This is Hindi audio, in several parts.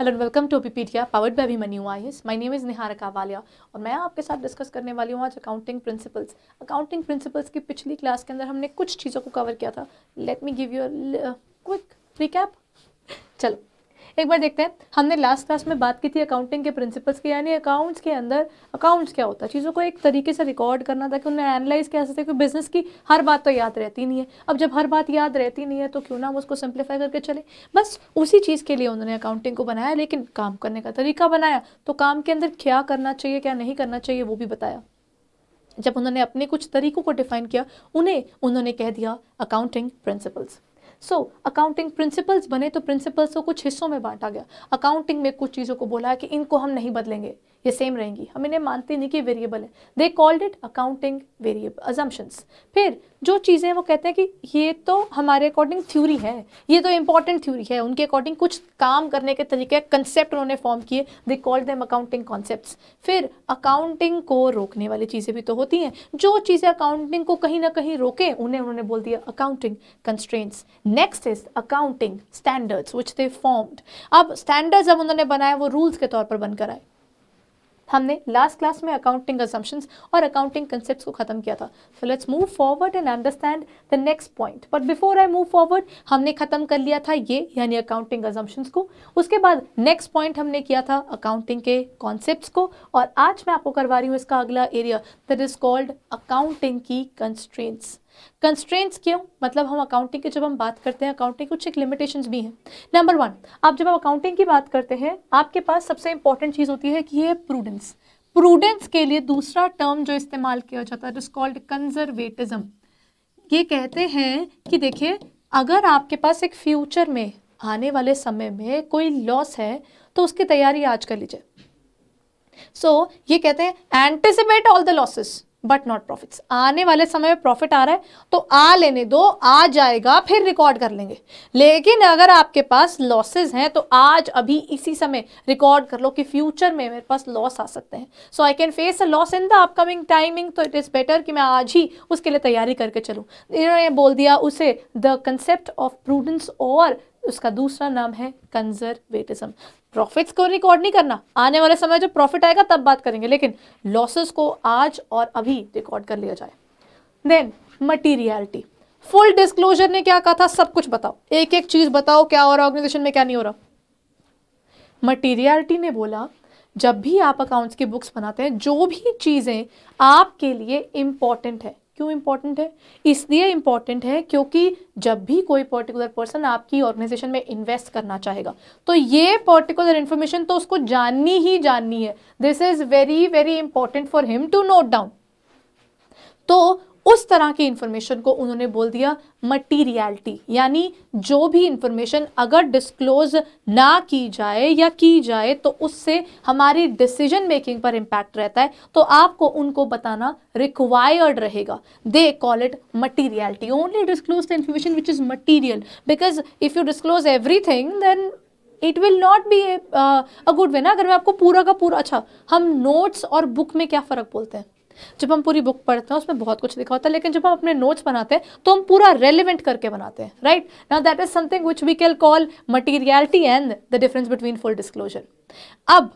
हेलो एंड वेलकम टू पीपीडिया पावर्ड बाय भी आई हुआ my name is Nihar Kawalia और मैं आपके साथ डिस्कस करने वाली हूँ आज अकाउंटिंग प्रिंसिपल्स अकाउंटिंग प्रिंसिपल्स की पिछली क्लास के अंदर हमने कुछ चीज़ों को कवर किया था let me give you quick recap चलो एक बार देखते हैं हमने लास्ट क्लास में बात की थी अकाउंटिंग के प्रिंसिपल्स की यानी अकाउंट्स के अंदर अकाउंट्स क्या होता है चीज़ों को एक तरीके से रिकॉर्ड करना ताकि उन्हें एनालाइज किया जा क्योंकि बिजनेस की हर बात तो याद रहती नहीं है अब जब हर बात याद रहती नहीं है तो क्यों ना हम उसको सिंप्लीफाई करके चले बस उसी चीज़ के लिए उन्होंने अकाउंटिंग को बनाया लेकिन काम करने का तरीका बनाया तो काम के अंदर क्या करना चाहिए क्या नहीं करना चाहिए वो भी बताया जब उन्होंने अपने कुछ तरीकों को डिफाइन किया उन्हें उन्होंने कह दिया accounting principles so accounting principles बने तो प्रिंसिपल्स को कुछ हिस्सों में बांटा गया अकाउंटिंग में कुछ चीज़ों को बोला है कि इनको हम नहीं बदलेंगे ये सेम रहेंगी हम इन्हें मानते नहीं कि वेरिएबल है they called it accounting variable assumptions फिर जो चीज़ें वो कहते हैं कि ये तो हमारे अकॉर्डिंग थ्योरी है ये तो इंपॉर्टेंट थ्योरी है उनके अकॉर्डिंग कुछ काम करने के तरीके कंसेप्ट उन्होंने फॉर्म किए they called them accounting concept फिर अकाउंटिंग को रोकने वाली चीज़ें भी तो होती हैं जो चीज़ें अकाउंटिंग को कहीं ना कहीं रोके उन्हें उन्होंने बोल दिया accounting constraints next is accounting standards which they formed अब स्टैंडर्ड्स जब उन्होंने बनाए वो रूल्स के तौर पर बनकर आए हमने लास्ट क्लास में अकाउंटिंग अजम्पन्स और अकाउंटिंग कंसेप्ट को ख़त्म किया था so let's move forward and understand the next point but before I move forward हमने ख़त्म कर लिया था ये यानी अकाउंटिंग अजम्पन्स को उसके बाद नेक्स्ट पॉइंट हमने किया था अकाउंटिंग के कॉन्सेप्ट को और आज मैं आपको करवा रही हूँ इसका अगला area that is called accounting की कंस्ट्रेंट्स कंस्ट्रेंट्स क्यों मतलब हम अकाउंटिंग की जब हम बात करते हैं अकाउंटिंग कुछ एक लिमिटेशंस भी हैं नंबर वन आप जब आप अकाउंटिंग की बात करते हैं आपके पास सबसे इंपॉर्टेंट चीज़ होती है कि ये प्रूडेंस प्रूडेंस के लिए दूसरा टर्म जो इस्तेमाल किया जाता है इज कॉल्ड कंजर्वेटिज्म ये कहते हैं कि देखिए अगर आपके पास एक फ्यूचर में आने वाले समय में कोई लॉस है तो उसकी तैयारी आज कर लीजिए सो so, ये कहते हैं anticipate all the losses but not profits आने वाले समय में प्रॉफिट आ रहा है तो आ लेने दो आ जाएगा फिर रिकॉर्ड कर लेंगे लेकिन अगर आपके पास लॉसेज हैं तो आज अभी इसी समय रिकॉर्ड कर लो कि फ्यूचर में मेरे पास लॉस आ सकते हैं so I can face a loss in the upcoming timing तो इट इज़ बेटर कि मैं आज ही उसके लिए तैयारी करके चलूँ इन्होंने बोल दिया उसे द कंसेप्ट ऑफ प्रूडेंस और उसका दूसरा नाम है कंजर्वेटिज्म प्रॉफिट्स को रिकॉर्ड नहीं करना आने वाले समय जब प्रॉफिट आएगा तब बात करेंगे लेकिन लॉसेस को आज और अभी रिकॉर्ड कर लिया जाए देन मटीरियलिटी फुल डिस्क्लोजर ने क्या कहा था सब कुछ बताओ एक एक चीज बताओ क्या हो रहा ऑर्गेनाइजेशन में क्या नहीं हो रहा मटीरियलिटी ने बोला जब भी आप अकाउंट्स की बुक्स बनाते हैं जो भी चीज़ें आपके लिए इंपॉर्टेंट है क्यों इम्पॉर्टेंट है इसलिए इम्पॉर्टेंट है क्योंकि जब भी कोई पर्टिकुलर पर्सन आपकी ऑर्गेनाइजेशन में इन्वेस्ट करना चाहेगा तो ये पर्टिकुलर इन्फॉर्मेशन तो उसको जाननी ही जाननी है this is very very important for him to note down तो उस तरह की इन्फॉर्मेशन को उन्होंने बोल दिया मटीरियलिटी यानी जो भी इंफॉर्मेशन अगर डिस्क्लोज ना की जाए या की जाए तो उससे हमारी डिसीजन मेकिंग पर इम्पैक्ट रहता है तो आपको उनको बताना रिक्वायर्ड रहेगा they call it materiality only disclose the information which is material because if you disclose everything then it will not be a good way ना अगर मैं आपको पूरा का पूरा अच्छा हम नोट्स और बुक में क्या फ़र्क बोलते हैं जब हम पूरी बुक पढ़ते हैं उसमें बहुत कुछ लिखा होता है लेकिन जब हम अपने नोट्स बनाते हैं तो हम पूरा रेलिवेंट करके बनाते हैं राइट ना that is something which we can call materiality and the difference between full disclosure अब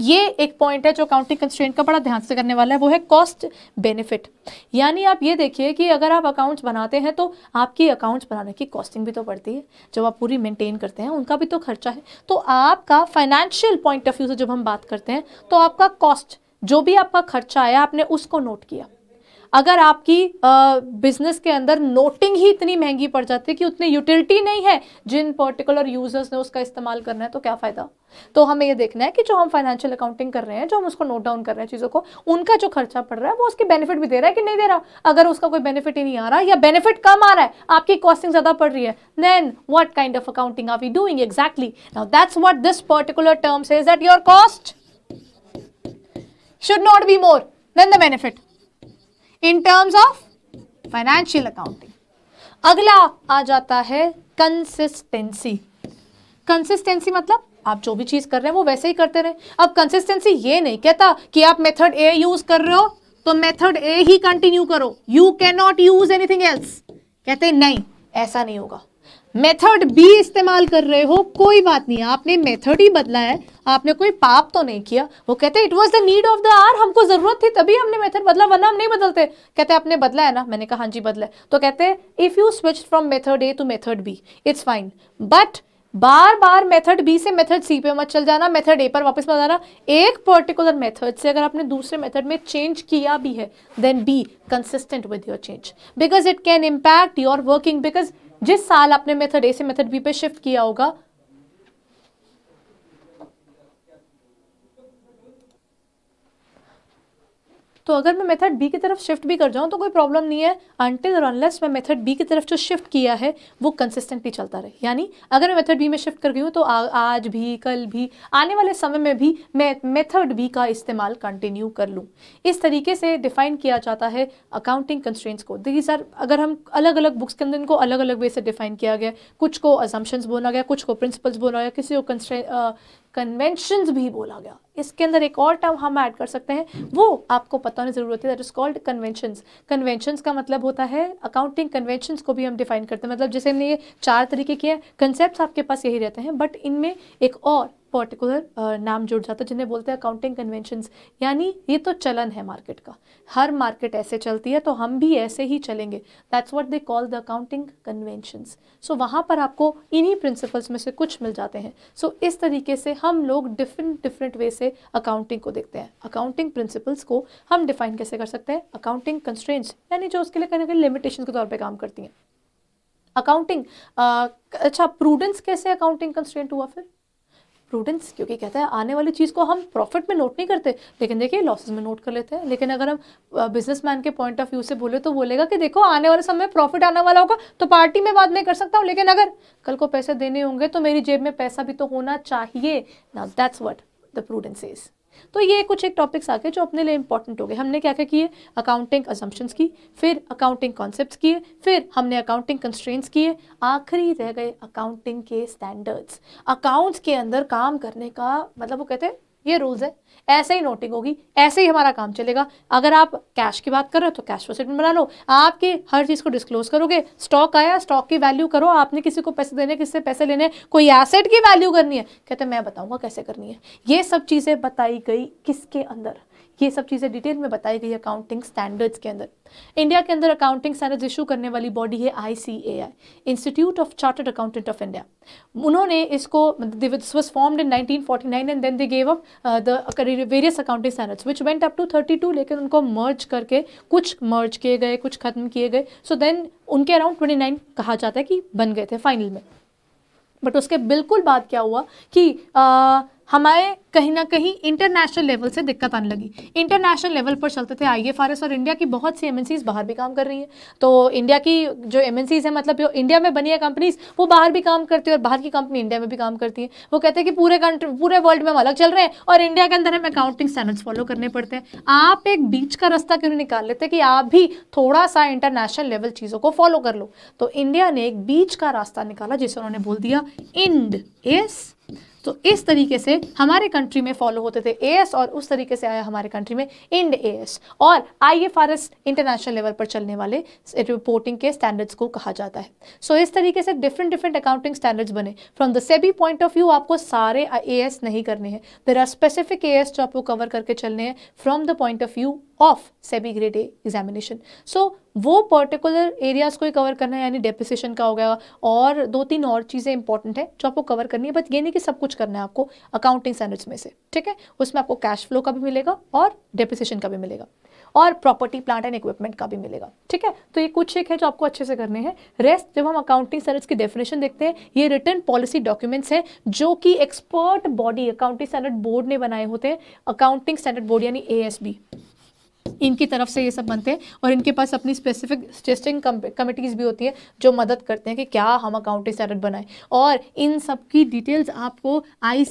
ये एक पॉइंट है जो अकाउंटिंग कंस्ट्रेंट का बड़ा ध्यान से करने वाला है वो है कॉस्ट बेनिफिट यानी आप ये देखिए कि अगर आप अकाउंट्स बनाते हैं तो आपकी अकाउंट्स बनाने की कॉस्टिंग भी तो पड़ती है जब आप पूरी मेंटेन करते हैं उनका भी तो खर्चा है तो आपका फाइनेंशियल पॉइंट ऑफ व्यू से जब हम बात करते हैं तो आपका कॉस्ट जो भी आपका खर्चा आया आपने उसको नोट किया अगर आपकी बिजनेस के अंदर नोटिंग ही इतनी महंगी पड़ जाती है कि उतनी यूटिलिटी नहीं है जिन पर्टिकुलर यूजर्स ने उसका इस्तेमाल करना है तो क्या फ़ायदा तो हमें ये देखना है कि जो हम फाइनेंशियल अकाउंटिंग कर रहे हैं जो हम उसको नोट डाउन कर रहे हैं चीज़ों को उनका जो खर्चा पड़ रहा है वो उसके बेनिफिट भी दे रहा है कि नहीं दे रहा अगर उसका कोई बेनिफिट ही नहीं आ रहा या बेनिफिट कम आ रहा है आपकी कॉस्टिंग ज़्यादा पड़ रही है then what kind of accounting are we doing exactly now that's what this particular terms is at your cost should not be more than the benefit in terms of financial accounting. agla aa jata hai consistency consistency मतलब आप जो भी चीज़ कर रहे हैं वो वैसे ही करते रहे अब कंसिस्टेंसी ये नहीं कहता कि आप मेथड ए यूज़ कर रहे हो तो मेथड ए ही कंटिन्यू करो you can not use anything else कहते नहीं ऐसा नहीं होगा मेथड बी इस्तेमाल कर रहे हो कोई बात नहीं आपने मेथड ही बदला है आपने कोई पाप तो नहीं किया वो कहते it was the need of the hour हमको जरूरत थी तभी हमने मेथड बदला वरना हम नहीं बदलते कहते आपने बदला है ना मैंने कहा हाँ जी बदला है तो कहते if you switch from method A to method B it's fine but बार बार मेथड बी से मेथड सी पे मत चल जाना मेथड ए पर वापस मत आना एक पर्टिकुलर मेथड से अगर आपने दूसरे मेथड में चेंज किया भी है then be consistent with your change because it can impact your working because जिस साल आपने मेथड ए से मेथड बी पे शिफ्ट किया होगा तो अगर मैं मेथड बी की तरफ शिफ्ट भी कर जाऊँ तो कोई प्रॉब्लम नहीं है अनटिल और अनलेस मैं मेथड बी की तरफ जो शिफ्ट किया है वो कंसिस्टेंटली चलता रहे यानी अगर मैं मेथड बी में शिफ्ट कर गई हूँ तो आ, आज भी कल भी आने वाले समय में भी मैं मेथड बी का इस्तेमाल कंटिन्यू कर लूँ इस तरीके से डिफाइन किया जाता है अकाउंटिंग कंस्ट्रेंट्स को देखिए सर अगर हम अलग अलग बुक्स के अंदर इनको अलग अलग वे से डिफाइन किया गया कुछ को अजम्पन्स बोला गया कुछ को प्रिंसिपल्स बोला गया किसी को कंस्ट्रेंट कन्वेंशंस भी बोला गया इसके अंदर एक और टर्म हम ऐड कर सकते हैं वो आपको पता होने ज़रूरत है that is called conventions conventions का मतलब होता है अकाउंटिंग कन्वेंशंस को भी हम डिफाइन करते हैं मतलब जैसे हमने ये चार तरीके किए कंसेप्ट आपके पास यही रहते हैं बट इनमें एक और पर्टिकुलर uh, नाम जुड़ जाता है जिन्हें बोलते हैं अकाउंटिंग कन्वेंशन यानी ये तो चलन है मार्केट का हर मार्केट ऐसे चलती है तो हम भी ऐसे ही चलेंगे that's what they call the accounting conventions so वहाँ पर आपको इन्हीं प्रिंसिपल्स में से कुछ मिल जाते हैं सो so, इस तरीके से हम लोग डिफरेंट डिफरेंट वे से अकाउंटिंग को देखते हैं अकाउंटिंग प्रिंसिपल्स को हम डिफाइन कैसे कर सकते हैं अकाउंटिंग कंस्ट्रेंट्स यानी जो उसके लिए कहीं ना कहीं लिमिटेशन के तौर पर काम करती हैं अकाउंटिंग uh, अच्छा प्रूडेंस कैसे अकाउंटिंग कंस्ट्रेंट हुआ फिर प्रूडेंस क्योंकि कहता है आने वाली चीज़ को हम प्रॉफिट में नोट नहीं करते लेकिन देखिए लॉसेस में नोट कर लेते हैं लेकिन अगर हम बिजनेसमैन के पॉइंट ऑफ व्यू से बोले तो बोलेगा कि देखो आने वाले समय में प्रॉफिट आने वाला होगा तो पार्टी में बाद में कर सकता हूँ लेकिन अगर कल को पैसे देने होंगे तो मेरी जेब में पैसा भी तो होना चाहिए ना that's what the prudence is तो ये कुछ एक टॉपिक्स आ गए जो अपने लिए इंपॉर्टेंट हो गए हमने क्या क्या किए अकाउंटिंग अजम्पन्स की फिर अकाउंटिंग कॉन्सेप्ट किए फिर हमने अकाउंटिंग कंस्ट्रेंट्स किए आखिरी रह गए अकाउंटिंग के स्टैंडर्ड्स अकाउंट्स के अंदर काम करने का मतलब वो कहते हैं ये रूल्स है ऐसे ही नोटिंग होगी ऐसे ही हमारा काम चलेगा अगर आप कैश की बात कर रहे हो तो कैश फ्लो स्टेटमेंट बना लो आपकी हर चीज़ को डिस्क्लोज करोगे स्टॉक आया स्टॉक की वैल्यू करो आपने किसी को पैसे देने किससे पैसे लेने कोई एसेट की वैल्यू करनी है कहते मैं बताऊँगा कैसे करनी है ये सब चीज़ें बताई गई किसके अंदर ये सब चीज़ें डिटेल में बताई गई अकाउंटिंग स्टैंडर्ड्स के अंदर इंडिया के अंदर अकाउंटिंग स्टैंडर्ड्स इशू करने वाली बॉडी है I C A I Institute of Chartered Accountant of India उन्होंने इसको this was formed in 1949 and then they gave up the various accounting standards which went up to thirty two लेकिन उनको मर्ज करके कुछ मर्ज किए गए कुछ खत्म किए गए सो so देन उनके अराउंड ट्वेंटी नाइन कहा जाता है कि बन गए थे फाइनल में बट उसके बिल्कुल बाद क्या हुआ कि uh, हमारे कहीं ना कहीं इंटरनेशनल लेवल से दिक्कत आने लगी इंटरनेशनल लेवल पर चलते थे आई एफ और इंडिया की बहुत सी एमएनसीज बाहर भी काम कर रही है तो इंडिया की जो एमएनसीज है मतलब जो इंडिया में बनी है कंपनीज वो बाहर भी काम करती है और बाहर की कंपनी इंडिया में भी काम करती है वो कहते हैं कि पूरे कंट्री पूरे वर्ल्ड में हम अलग चल रहे हैं और इंडिया के अंदर हमें अकाउंटिंग स्टैंडर्ड्स फॉलो करने पड़ते हैं आप एक बीच का रास्ता क्यों निकाल लेते कि आप भी थोड़ा सा इंटरनेशनल लेवल चीज़ों को फॉलो कर लो तो इंडिया ने एक बीच का रास्ता निकाला जिसे उन्होंने बोल दिया इंड इज़ तो इस तरीके से हमारे कंट्री में फॉलो होते थे एएस और उस तरीके से आया हमारे कंट्री में इंड एएस और आईएफआरएस इंटरनेशनल लेवल पर चलने वाले रिपोर्टिंग के स्टैंडर्ड्स को कहा जाता है सो so, इस तरीके से डिफरेंट डिफरेंट अकाउंटिंग स्टैंडर्ड्स बने from the SEBI point of view आपको सारे ए नहीं करने हैं देर आर स्पेसिफिक ए जो आपको कवर करके चलने हैं from the point of view of SEBI grade A examination so वो पर्टिकुलर एरियाज़ को ही कवर करना है यानी डेपिसिशन का हो गया और दो तीन और चीज़ें इंपॉर्टेंट है जो आपको कवर करनी है बट ये नहीं कि सब कुछ करना है आपको अकाउंटिंग स्टैंडर्ड्स में से ठीक है उसमें आपको कैश फ्लो का भी मिलेगा और डेपिसिशन का भी मिलेगा और प्रॉपर्टी प्लांट एंड इक्विपमेंट का भी मिलेगा ठीक है तो ये कुछ एक है जो आपको अच्छे से करने हैं रेस्ट जब हम अकाउंटिंग स्टैंडर्ड्स की डेफिनेशन देखते हैं ये रिटर्न पॉलिसी डॉक्यूमेंट्स हैं जो कि expert body accounting standard board ने बनाए होते हैं अकाउंटिंग स्टैंडर्ड बोर्ड यानी ए इनकी तरफ से ये सब बनते हैं और इनके पास अपनी स्पेसिफिक टेस्टिंग कमिटीज़ भी होती है जो मदद करते हैं कि क्या हम अकाउंटिंग स्टैंडर्ड बनाएं और इन सब की डिटेल्स आपको आई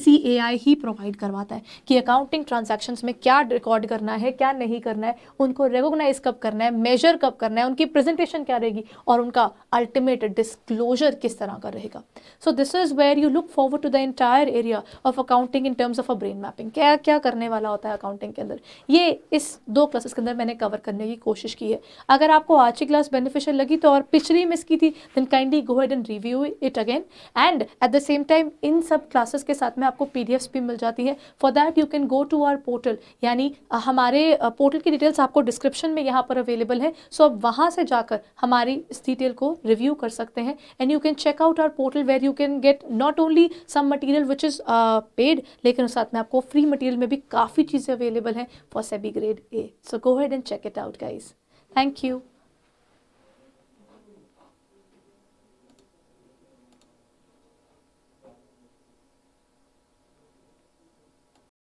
ही प्रोवाइड करवाता है कि अकाउंटिंग ट्रांजेक्शन्स में क्या रिकॉर्ड करना है क्या नहीं करना है उनको रिकोगनाइज कब करना है मेजर कब करना है उनकी प्रेजेंटेशन क्या रहेगी और उनका अल्टीमेट डिस्क्लोजर किस तरह का रहेगा so this is where you look forward to the entire area of accounting in terms of a brain mapping क्या क्या करने वाला होता है अकाउंटिंग के अंदर ये इस दो क्लासेस इसके अंदर मैंने कवर करने की कोशिश की है अगर आपको आज की क्लास बेनिफिशियल लगी तो और पिछली मिस की थी then kindly go ahead and review it again and at the same time इन सब क्लासेस के साथ में आपको पी भी मिल जाती है for that you can go to our portal यानी हमारे पोर्टल की डिटेल्स आपको डिस्क्रिप्शन में यहाँ पर अवेलेबल है सो आप वहाँ से जाकर हमारी इस डिटेल को रिव्यू कर सकते हैं and you can check out our portal where you can get not only some material which is paid लेकिन उस साथ में आपको फ्री मटीरियल में भी काफ़ी चीज़ें अवेलेबल हैं for SEBI grade A so go ahead and check it out guys thank you